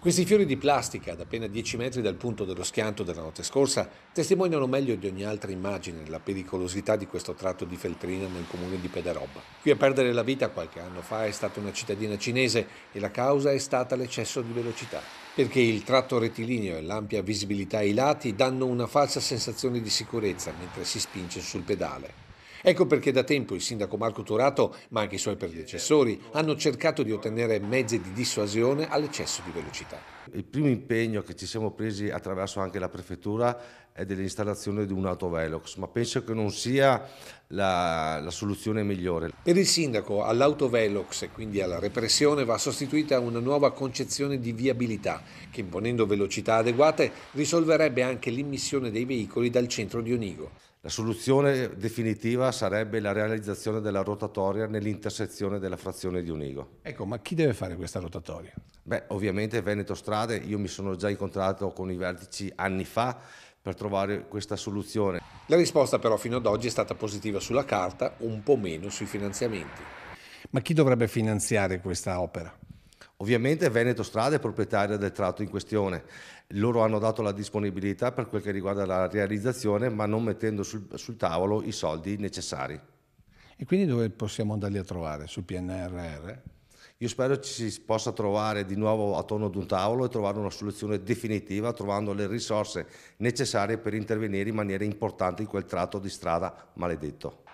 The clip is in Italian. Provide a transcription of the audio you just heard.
Questi fiori di plastica, ad appena 10 metri dal punto dello schianto della notte scorsa, testimoniano meglio di ogni altra immagine la pericolosità di questo tratto di feltrina nel comune di Pederobba. Qui a perdere la vita qualche anno fa è stata una cittadina cinese e la causa è stata l'eccesso di velocità, perché il tratto rettilineo e l'ampia visibilità ai lati danno una falsa sensazione di sicurezza mentre si spinge sul pedale. Ecco perché da tempo il sindaco Marco Turato, ma anche i suoi predecessori, hanno cercato di ottenere mezzi di dissuasione all'eccesso di velocità. Il primo impegno che ci siamo presi attraverso anche la prefettura è dell'installazione di un autovelox, ma penso che non sia la, la, soluzione migliore. Per il sindaco all'autovelox e quindi alla repressione va sostituita una nuova concezione di viabilità che imponendo velocità adeguate risolverebbe anche l'immissione dei veicoli dal centro di Onigo. La soluzione definitiva sarebbe la realizzazione della rotatoria nell'intersezione della frazione di Unigo. Ecco, ma chi deve fare questa rotatoria? Beh, ovviamente Veneto Strade, io mi sono già incontrato con i vertici anni fa per trovare questa soluzione. La risposta però fino ad oggi è stata positiva sulla carta, un po' meno sui finanziamenti. Ma chi dovrebbe finanziare questa opera? Ovviamente Veneto Strada è proprietaria del tratto in questione, loro hanno dato la disponibilità per quel che riguarda la realizzazione ma non mettendo sul, sul tavolo i soldi necessari. E quindi dove possiamo andarli a trovare? Sul PNRR? Io spero ci si possa trovare di nuovo attorno ad un tavolo e trovare una soluzione definitiva, trovando le risorse necessarie per intervenire in maniera importante in quel tratto di strada maledetto.